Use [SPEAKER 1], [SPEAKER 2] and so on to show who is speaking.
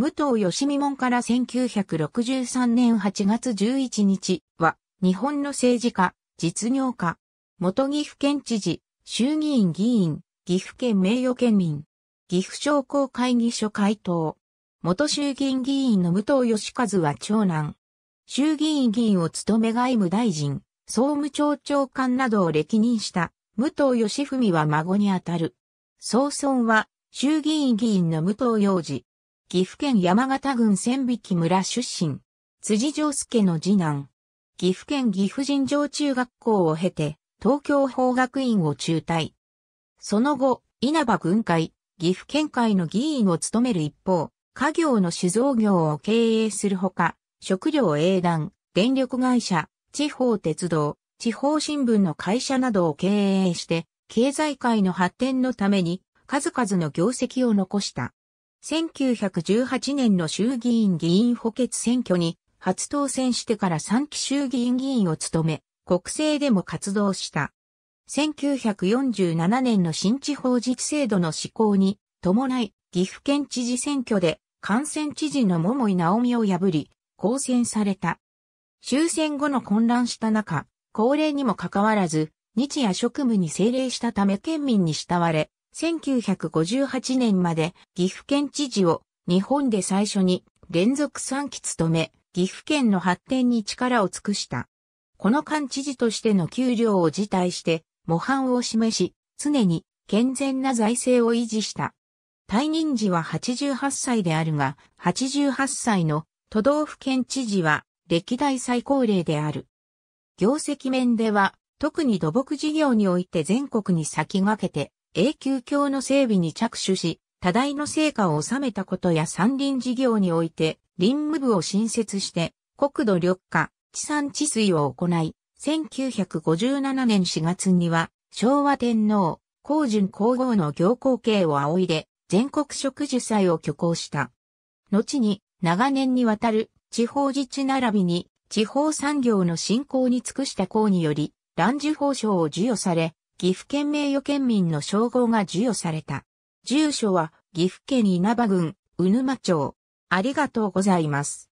[SPEAKER 1] 武藤義美門から1963年8月11日は、日本の政治家、実業家、元岐阜県知事、衆議院議員、岐阜県名誉県民、岐阜商工会議所会頭、元衆議院議員の武藤義和は長男、衆議院議員を務め外務大臣、総務庁長官などを歴任した武藤義文は孫にあたる。総孫は衆議院議員の武藤洋二、岐阜県山形郡千匹村出身。辻上介の次男。岐阜県岐阜人城中学校を経て、東京法学院を中退。その後、稲葉軍会、岐阜県会の議員を務める一方、家業の酒造業を経営するほか、食料営団、電力会社、地方鉄道、地方新聞の会社などを経営して、経済界の発展のために、数々の業績を残した。1918年の衆議院議員補欠選挙に初当選してから3期衆議院議員を務め、国政でも活動した。1947年の新地法実制度の施行に伴い、岐阜県知事選挙で感染知事の桃井直美を破り、抗選された。終戦後の混乱した中、高齢にもかかわらず、日夜職務に政令したため県民に慕われ、1958年まで岐阜県知事を日本で最初に連続3期務め、岐阜県の発展に力を尽くした。この間知事としての給料を辞退して、模範を示し、常に健全な財政を維持した。退任時は88歳であるが、88歳の都道府県知事は歴代最高齢である。業績面では、特に土木事業において全国に先駆けて、永久橋の整備に着手し、多大の成果を収めたことや山林事業において、林務部を新設して、国土緑化、地産地水を行い、1957年4月には、昭和天皇、皇順皇后の行幸慶を仰いで、全国植樹祭を挙行した。後に、長年にわたる地方自治並びに地方産業の振興に尽くした功により、蘭樹法賞を授与され、岐阜県名誉県民の称号が授与された。住所は岐阜県稲葉郡、うぬま町。ありがとうございます。